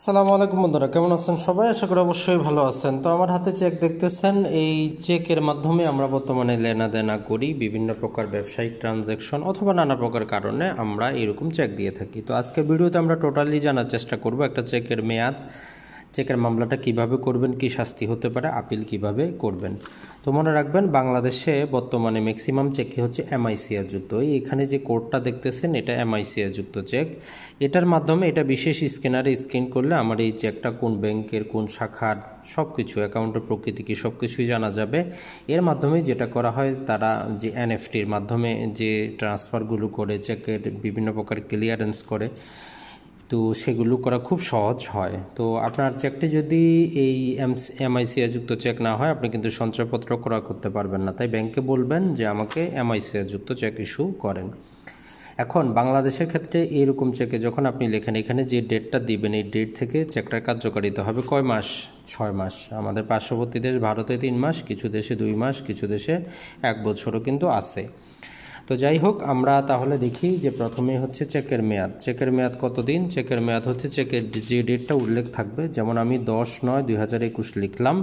আসসালামু আলাইকুম বন্ধুরা কেমন আছেন সবাই আশা করি অবশ্যই ভালো আছেন তো আমার হাতে চেক দেখতেছেন এই চেকের মাধ্যমে আমরা বর্তমানে লেনা দেনা করি বিভিন্ন প্রকার ব্যবসায়িক ট্রানজ্যাকশন অথবা নানা প্রকার কারণে আমরা এরকম চেক দিয়ে থাকি তো আজকে ভিডিওতে আমরা টোটালি জানার চেষ্টা করব একটা চেকের মেয়াদ চেকের মামলাটা কিভাবে করবেন কি শাস্তি হতে পারে আপিল কিভাবে করবেন তো মনে রাখবেন বাংলাদেশে বর্তমানে ম্যাক্সিমাম চেকই হচ্ছে এমআইসিআর যুক্ত এই এখানে যে কোডটা দেখতেছেন এটা এমআইসিআর যুক্ত চেক এটার মাধ্যমে এটা বিশেষ স্ক্যানারে স্ক্যান করলে আমার এই চেকটা কোন ব্যাংকের কোন শাখার সব কিছু অ্যাকাউন্টের প্রকৃতি কি সব কিছুই জানা যাবে এর মাধ্যমে যেটা করা হয় তারা যে এনএফটির মাধ্যমে যে ট্রান্সফারগুলো করে চেকের বিভিন্ন প্রকার ক্লিয়ারেন্স করে তো সেগুলো করা খুব সহজ হয় তো আপনার চেকটি যদি এই এমআইসিআ যুক্ত চেক না হয় আপনি কিন্তু সঞ্চয়পত্র করা করতে পারবেন না তাই ব্যাংকে বলবেন যে আমাকে এমআইসিআ যুক্ত চেক ইস্যু করেন এখন বাংলাদেশের ক্ষেত্রে এরকম চেকে যখন আপনি লেখেন এখানে যে ডেটটা দিবেন এই ডেট থেকে চেকটার কার্যকারিতা হবে কয় মাস ছয় মাস আমাদের পার্শ্ববর্তী দেশ ভারতে তিন মাস কিছু দেশে দুই মাস কিছু দেশে এক বছরও কিন্তু আছে তো যাই হোক আমরা তাহলে দেখি যে প্রথমে হচ্ছে চেকের মেয়াদ চেকের মেয়াদ কতদিন চেকের মেয়াদ হচ্ছে চেকের যে ডেটটা উল্লেখ থাকবে যেমন আমি দশ নয় দুই হাজার একুশ লিখলাম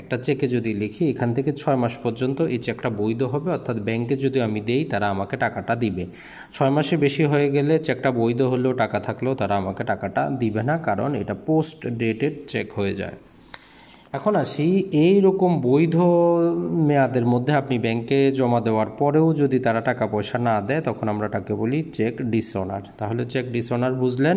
একটা চেকে যদি লিখি এখান থেকে ছয় মাস পর্যন্ত এই চেকটা বৈধ হবে অর্থাৎ ব্যাংকে যদি আমি দেই তারা আমাকে টাকাটা দিবে ছয় মাসে বেশি হয়ে গেলে চেকটা বৈধ হলেও টাকা থাকলেও তারা আমাকে টাকাটা দিবে না কারণ এটা পোস্ট ডেটেড চেক হয়ে যায় এখন আসি এই রকম বৈধ মেয়াদের মধ্যে আপনি ব্যাংকে জমা দেওয়ার পরেও যদি তারা টাকা পয়সা না দেয় তখন আমরা তাকে বলি চেক ডিসঅনার তাহলে চেক ডিসঅনার বুঝলেন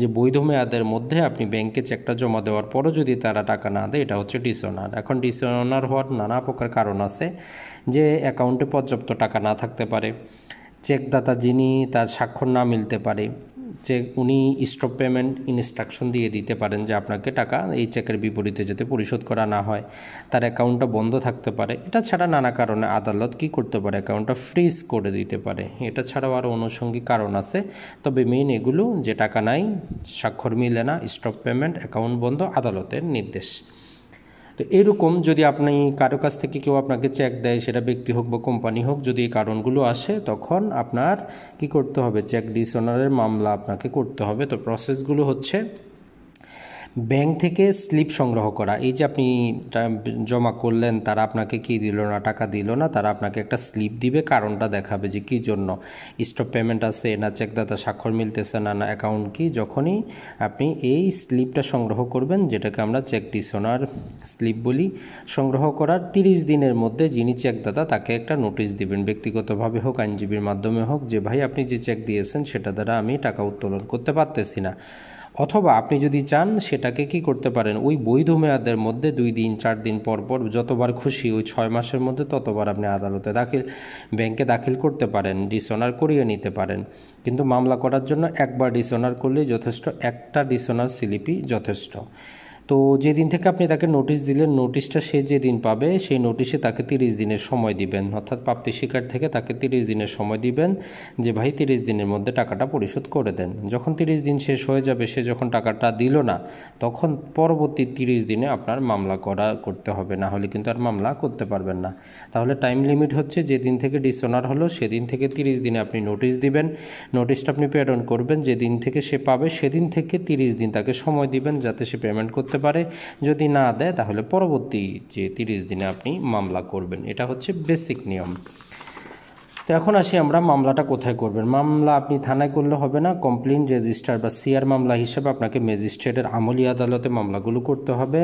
যে বৈধ মেয়াদের মধ্যে আপনি ব্যাংকে চেকটা জমা দেওয়ার পরও যদি তারা টাকা না দেয় এটা হচ্ছে ডিসঅনার এখন ডিসঅনার হওয়ার নানা প্রকার কারণ আছে যে অ্যাকাউন্টে পর্যাপ্ত টাকা না থাকতে পারে চেকদাতা যিনি তার স্বাক্ষর না মিলতে পারে যে উনি স্টপ পেমেন্ট ইনস্ট্রাকশন দিয়ে দিতে পারেন যে আপনাকে টাকা এই চেকের বিপরীতে যাতে পরিশোধ করা না হয় তার অ্যাকাউন্টটা বন্ধ থাকতে পারে এটা ছাড়া নানা কারণে আদালত কি করতে পারে অ্যাকাউন্টটা ফ্রিজ করে দিতে পারে এটা ছাড়াও আরও অনুষঙ্গিক কারণ আছে তবে মেইন এগুলো যে টাকা নাই স্বাক্ষর মিলে না স্টপ পেমেন্ট অ্যাকাউন্ট বন্ধ আদালতের নির্দেশ তো এরকম যদি আপনি কারো কাছ থেকে কেউ আপনাকে চেক দেয় সেটা ব্যক্তি হোক বা কোম্পানি হোক যদি এই কারণগুলো আসে তখন আপনার কি করতে হবে চেক ডিসঅনারের মামলা আপনাকে করতে হবে তো প্রসেসগুলো হচ্ছে ব্যাংক থেকে স্লিপ সংগ্রহ করা এই যে আপনি জমা করলেন তারা আপনাকে কি দিল না টাকা দিল না তারা আপনাকে একটা স্লিপ দিবে কারণটা দেখাবে যে কি জন্য স্টপ পেমেন্ট আছে না চেকদাতা স্বাক্ষর মিলতেছে না না অ্যাকাউন্ট কি যখনই আপনি এই স্লিপটা সংগ্রহ করবেন যেটাকে আমরা চেক ডিসোনার স্লিপ বলি সংগ্রহ করার তিরিশ দিনের মধ্যে যিনি চেকদাতা তাকে একটা নোটিশ দিবেন ব্যক্তিগতভাবে হোক আইনজীবীর মাধ্যমে হোক যে ভাই আপনি যে চেক দিয়েছেন সেটা দ্বারা আমি টাকা উত্তোলন করতে পারতেছি না অথবা আপনি যদি চান সেটাকে কি করতে পারেন ওই বৈধ মেয়াদের মধ্যে দুই দিন চার দিন পর পর যতবার খুশি ওই ছয় মাসের মধ্যে ততবার আপনি আদালতে দাখিল ব্যাংকে দাখিল করতে পারেন ডিসঅনার করিয়ে নিতে পারেন কিন্তু মামলা করার জন্য একবার ডিসঅনার করলে যথেষ্ট একটা ডিসঅনার স্লিপই যথেষ্ট তো যেদিন থেকে আপনি তাকে নোটিশ দিলেন নোটিশটা সে যেদিন পাবে সেই নোটিশে তাকে তিরিশ দিনের সময় দিবেন অর্থাৎ প্রাপ্তি শিকার থেকে তাকে তিরিশ দিনের সময় দিবেন যে ভাই তিরিশ দিনের মধ্যে টাকাটা পরিশোধ করে দেন যখন তিরিশ দিন শেষ হয়ে যাবে সে যখন টাকাটা দিল না তখন পরবর্তী তিরিশ দিনে আপনার মামলা করা করতে হবে না হলে কিন্তু আর মামলা করতে পারবেন না তাহলে টাইম লিমিট হচ্ছে যেদিন থেকে ডিসঅনার হলো সেদিন থেকে তিরিশ দিনে আপনি নোটিশ দিবেন নোটিশটা আপনি প্রেরণ করবেন যেদিন থেকে সে পাবে সেদিন থেকে তিরিশ দিন তাকে সময় দিবেন যাতে সে পেমেন্ট করতে করতে পারে যদি না দেয় তাহলে পরবর্তী যে তিরিশ দিনে আপনি মামলা করবেন এটা হচ্ছে বেসিক নিয়ম তো এখন আসি আমরা মামলাটা কোথায় করবেন মামলা আপনি থানায় করলে হবে না কমপ্লেন রেজিস্টার বা সিআর মামলা হিসেবে আপনাকে ম্যাজিস্ট্রেটের আমলি আদালতে মামলাগুলো করতে হবে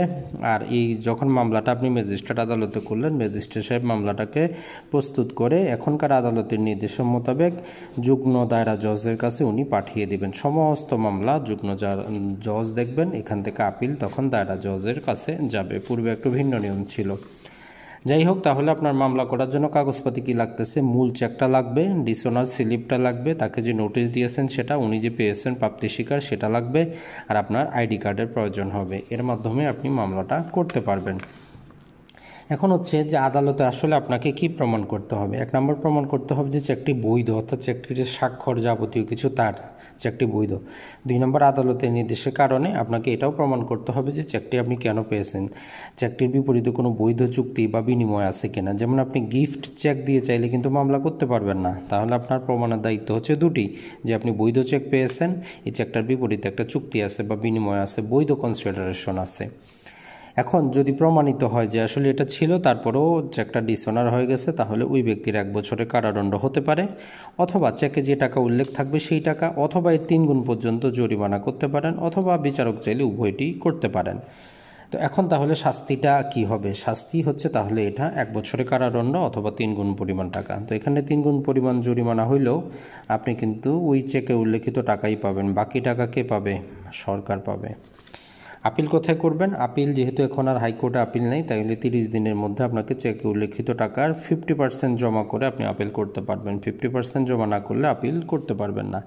আর এই যখন মামলাটা আপনি ম্যাজিস্ট্রেট আদালতে করলেন ম্যাজিস্ট্রেট সাহেব মামলাটাকে প্রস্তুত করে এখনকার আদালতের নির্দেশ মোতাবেক যুগ্ম দায়রা জজের কাছে উনি পাঠিয়ে দেবেন সমস্ত মামলা যুগ্ম জজ দেখবেন এখান থেকে আপিল তখন দায়রা জজের কাছে যাবে পূর্বে একটু ভিন্ন নিয়ম ছিল যাই হোক তাহলে আপনার মামলা করার জন্য কাগজপাতি কি লাগতেছে মূল চেকটা লাগবে ডিসোনার স্লিপটা লাগবে তাকে যে নোটিশ দিয়েছেন সেটা উনি যে পেয়েছেন প্রাপ্তি শিকার সেটা লাগবে আর আপনার আইডি কার্ডের প্রয়োজন হবে এর মাধ্যমে আপনি মামলাটা করতে পারবেন এখন হচ্ছে যে আদালতে আসলে আপনাকে কি প্রমাণ করতে হবে এক নম্বর প্রমাণ করতে হবে যে চেকটি বৈধ অর্থাৎ চেকটির স্বাক্ষর যাবতীয় কিছু তার চেকটি বৈধ দুই নম্বর আদালতের নির্দেশের কারণে আপনাকে এটাও প্রমাণ করতে হবে যে চেকটি আপনি কেন পেয়েছেন চেকটির বিপরীতে কোনো বৈধ চুক্তি বা বিনিময় আছে কিনা যেমন আপনি গিফট চেক দিয়ে চাইলে কিন্তু মামলা করতে পারবেন না তাহলে আপনার প্রমাণের দায়িত্ব হচ্ছে দুটি যে আপনি বৈধ চেক পেয়েছেন এই চেকটার বিপরীতে একটা চুক্তি আছে বা বিনিময় আছে বৈধ কনসিডারেশন আছে এখন যদি প্রমাণিত হয় যে আসলে এটা ছিল তারপরেও চেকটা ডিসঅনার হয়ে গেছে তাহলে ওই ব্যক্তির এক বছরে কারাদণ্ড হতে পারে অথবা চেকে যে টাকা উল্লেখ থাকবে সেই টাকা অথবা এই তিন গুণ পর্যন্ত জরিমানা করতে পারেন অথবা বিচারক চাইলে উভয়টি করতে পারেন তো এখন তাহলে শাস্তিটা কি হবে শাস্তি হচ্ছে তাহলে এটা এক বছরে কারাদণ্ড অথবা তিন গুণ পরিমাণ টাকা তো এখানে তিন গুণ পরিমাণ জরিমানা হইলেও আপনি কিন্তু ওই চেকে উল্লেখিত টাকাই পাবেন বাকি টাকা কে পাবে সরকার পাবে আপিল কোথায় করবেন আপিল যেহেতু এখন আর হাইকোর্টে আপিল নেই তাহলে তিরিশ দিনের মধ্যে আপনাকে চেকে উল্লেখিত টাকার ফিফটি পার্সেন্ট জমা করে আপনি আপিল করতে পারবেন ফিফটি পার্সেন্ট জমা না করলে আপিল করতে পারবেন না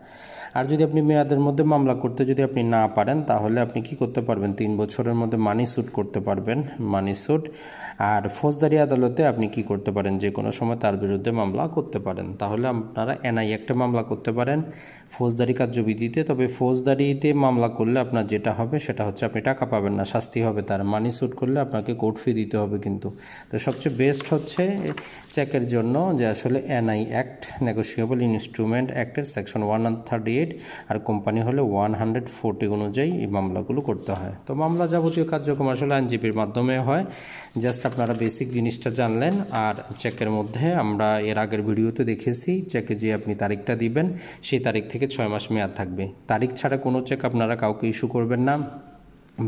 আর যদি আপনি মেয়াদের মধ্যে মামলা করতে যদি আপনি না পারেন তাহলে আপনি কি করতে পারবেন তিন বছরের মধ্যে মানি স্যুট করতে পারবেন মানি স্যুট আর ফৌজদারি আদালতে আপনি কি করতে পারেন যে কোনো সময় তার বিরুদ্ধে মামলা করতে পারেন তাহলে আপনারা এনআই একটা মামলা করতে পারেন ফৌজদারি কার্যবিধিতে তবে ফৌজদারিতে মামলা করলে আপনার যেটা হবে সেটা হচ্ছে আপনি টাকা পাবেন না শাস্তি হবে তার মানি স্যুট করলে আপনাকে কোর্ট ফি দিতে হবে কিন্তু তো সবচেয়ে বেস্ট হচ্ছে চেকের জন্য যে আসলে এনআই অ্যাক্ট নেগোসিয়েবল ইনস্ট্রুমেন্ট অ্যাক্টের সেকশন ওয়ান থার্টি এইট আর কোম্পানি হলে ওয়ান হান্ড্রেড ফোরটি অনুযায়ী এই মামলাগুলো করতে হয় তো মামলা যাবতীয় কার্যক্রম আসলে আইনজীবীর মাধ্যমে হয় জাস্ট আপনারা বেসিক জিনিসটা জানলেন আর চেকের মধ্যে আমরা এর আগের ভিডিওতে দেখেছি চেকে যে আপনি তারিখটা দিবেন সেই তারিখ থেকে ছয় মাস মেয়াদ থাকবে তারিখ ছাড়া কোনো চেক আপনারা কাউকে ইস্যু করবেন না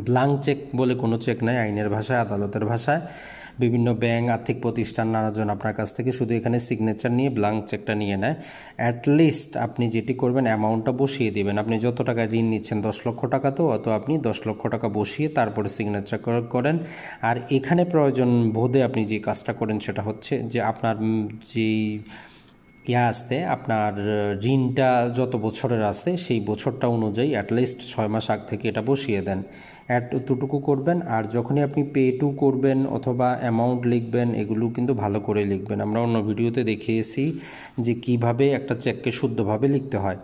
ব্লাঙ্ক চেক বলে কোনো চেক নাই আইনের ভাষায় আদালতের ভাষায় বিভিন্ন ব্যাংক আর্থিক প্রতিষ্ঠান নানাজন আপনার কাছ থেকে শুধু এখানে সিগনেচার নিয়ে ব্লাঙ্ক চেকটা নিয়ে নেয় অ্যাটলিস্ট আপনি যেটি করবেন অ্যামাউন্টটা বসিয়ে দেবেন আপনি যত টাকা ঋণ নিচ্ছেন দশ লক্ষ টাকা তো অত আপনি দশ লক্ষ টাকা বসিয়ে তারপরে সিগনেচার করেন আর এখানে প্রয়োজন বোধে আপনি যে কাজটা করেন সেটা হচ্ছে যে আপনার যেই ইয়া আসতে আপনার ঋণটা যত বছরের আছে সেই বছরটা অনুযায়ী অ্যাটলিস্ট ছয় মাস আগ থেকে এটা বসিয়ে দেন এতটুকু করবেন আর যখনই আপনি পে টু করবেন অথবা অ্যামাউন্ট লিখবেন এগুলো কিন্তু ভালো করে লিখবেন আমরা অন্য ভিডিওতে দেখিয়েছি যে কিভাবে একটা চেককে শুদ্ধভাবে লিখতে হয়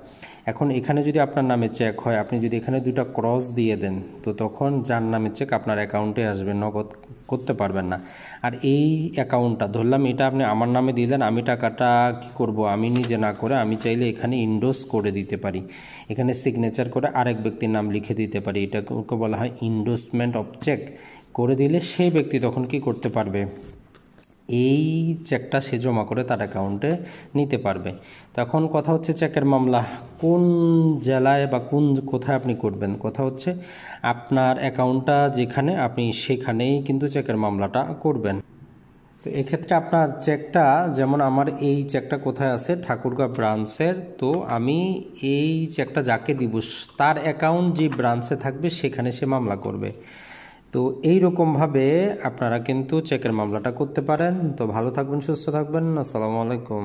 এখন এখানে যদি আপনার নামে চেক হয় আপনি যদি এখানে দুটা ক্রস দিয়ে দেন তো তখন যার নামে চেক আপনার অ্যাকাউন্টে আসবে নগদ করতে পারবেন না আর এই অ্যাকাউন্টটা ধরলাম এটা আপনি আমার নামে দিলেন আমি টাকাটা কি করব আমি নিজে না করে আমি চাইলে এখানে ইন্ডোস করে দিতে পারি এখানে সিগনেচার করে আরেক ব্যক্তির নাম লিখে দিতে পারি এটাকে বলা হয় ইন্ডোসমেন্ট অব চেক করে দিলে সেই ব্যক্তি তখন কি করতে পারবে এই চেকটা সে জমা করে তার অ্যাকাউন্টে নিতে পারবে তখন কথা হচ্ছে চেকের মামলা কোন জেলায় বা কোন কোথায় আপনি করবেন কথা হচ্ছে আপনার অ্যাকাউন্টটা যেখানে আপনি সেখানেই কিন্তু চেকের মামলাটা করবেন তো এক্ষেত্রে আপনার চেকটা যেমন আমার এই চেকটা কোথায় আছে ঠাকুরগাঁ ব্রাঞ্চের তো আমি এই চেকটা যাকে দিব তার অ্যাকাউন্ট যে ব্রাঞ্চে থাকবে সেখানে সে মামলা করবে তো এই রকমভাবে আপনারা কিন্তু চেকের মামলাটা করতে পারেন তো ভালো থাকবেন সুস্থ থাকবেন আসসালামু আলাইকুম